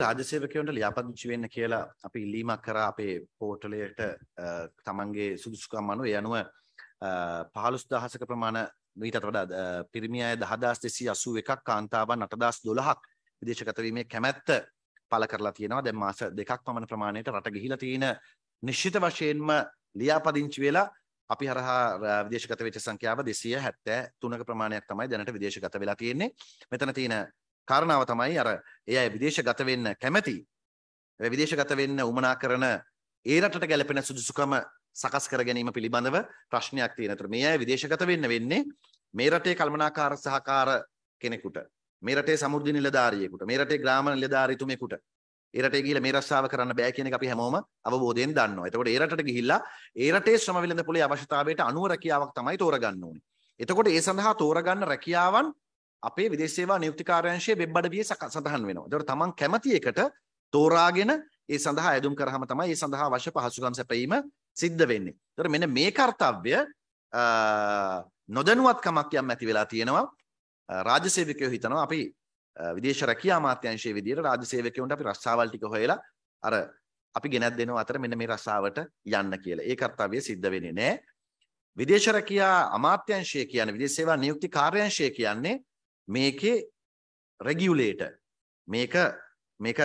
රාජසේවකයන්ට ලියාපදිංචි වෙන්න කියලා අපි ඉල්ලීමක් කරා අපේ පෝර්ටලයට තමන්ගේ සුදුසුකම් අනුව ඒ අනුව 15000ක ප්‍රමාණ ඊටත් වඩා පිරිමි අය 10281ක් කාන්තාවන් 812ක් විදේශගත වීමේ කැමැත්ත පළ කරලා තියෙනවා. දැන් මාස දෙකක් පමණ ප්‍රමාණයට රට ගිහිලා තියෙන නිශ්චිත වශයෙන්ම ලියාපදිංචි වෙලා අපි හරහා විදේශගත වෙච්ච සංඛ්‍යාව 273ක ප්‍රමාණයක් තමයි දැනට විදේශගත වෙලා තියෙන්නේ. මෙතන තියෙන කාරණාව තමයි අර ඒ අය විදේශගත වෙන්න කැමැති විදේශගත වෙන්න උමනා කරන ඒ රටට ගැලපෙන සුදුසුකම සකස් කර ගැනීම පිළිබඳව ප්‍රශ්නයක් තියෙන. ඒතර මේ අය විදේශගත වෙන්න වෙන්නේ මේ රටේ කල්මනාකාර සහකාර කෙනෙකුට, මේ රටේ සමෘද්ධි නිලධාරියෙකුට, මේ රටේ ග්‍රාම නිලධාරීතුමෙකුට, ඒ රටේ ගිහිල්ලා මේ රස්සාව කරන්න බෑ කියන එක අපි හැමෝම අවබෝධයෙන් දන්නවා. එතකොට ඒ රටට ගිහිල්ලා ඒ රටේ ශ්‍රම වෙළඳ පොලේ අවශ්‍යතාවයට අනුව රැකියාවක් තමයි තෝරගන්න ඕනේ. එතකොට ඒ සඳහා තෝරගන්න රැකියාවන් අපේ විදේශ සේවා නියුක්තිකාරයංශයේ වෙබ් අඩවියේ සටහන් වෙනවා. ඒතකොට තමන් කැමති එකට තෝරාගෙන ඒ සඳහා ඇඳුම් කරාම තමයි ඒ සඳහා අවශ්‍ය පහසුකම් සැපයීම සිද්ධ වෙන්නේ. ඒතකොට මෙන්න මේ කාර්යය නොදැනුවත්කමක් යම් ඇති වෙලා තියෙනවා. රාජ්‍ය සේවකයෝ හිතනවා අපි විදේශ රැකියා අමාත්‍යාංශයේ විදිහට රාජ්‍ය සේවකයන්ට අපි රස්සාවල් ටික හොයලා අර අපි ගෙනත් දෙනවා අතර මෙන්න මේ රස්සාවට යන්න කියලා. ඒ කාර්යය සිද්ධ වෙන්නේ නැහැ. විදේශ රැකියා අමාත්‍යංශය කියන්නේ විදේශ සේවා නියුක්ති කාර්යාංශය කියන්නේ මේකේ රෙගියුලේටර් මේක මේක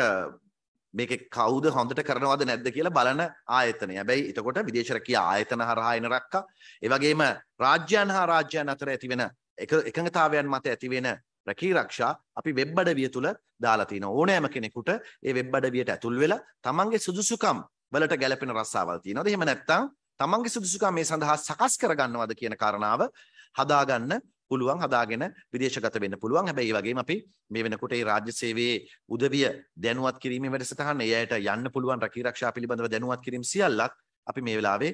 මේක කවුද හොඳට කරනවද නැද්ද කියලා බලන ආයතනය. හැබැයි එතකොට විදේශ රැකියා ආයතන හරහා එන රැක්කා. ඒ වගේම රාජ්‍යයන් හා රාජ්‍යයන් අතර ඇතිවෙන එකඟතාවයන් මත ඇතිවෙන රැකී රක්ෂා අපි වෙබ් අඩවිය තුල දාලා තිනවා. ඕනෑම කෙනෙකුට ඒ වෙබ් අඩවියට ඇතුල් වෙලා තමන්ගේ සුදුසුකම් වලට ගැලපෙන රස්සාවල් තියනවාද? එහෙම නැත්නම් තමන්ගේ සුදුසුකම් මේ සඳහා සකස් කරගන්නවද කියන කාරණාව හදාගන්න පුළුවන් හදාගෙන විදේශගත වෙන්න පුළුවන්. හැබැයි ඒ වගේම අපි මේ වෙනකොට ඒ රාජ්‍ය සේවයේ උදවිය දැනුවත් කිරීමේ වැඩසටහන එයට යන්න පුළුවන් රැකී ආරක්ෂා පිළිබඳව දැනුවත් කිරීම සියල්ලත් අපි මේ වෙලාවේ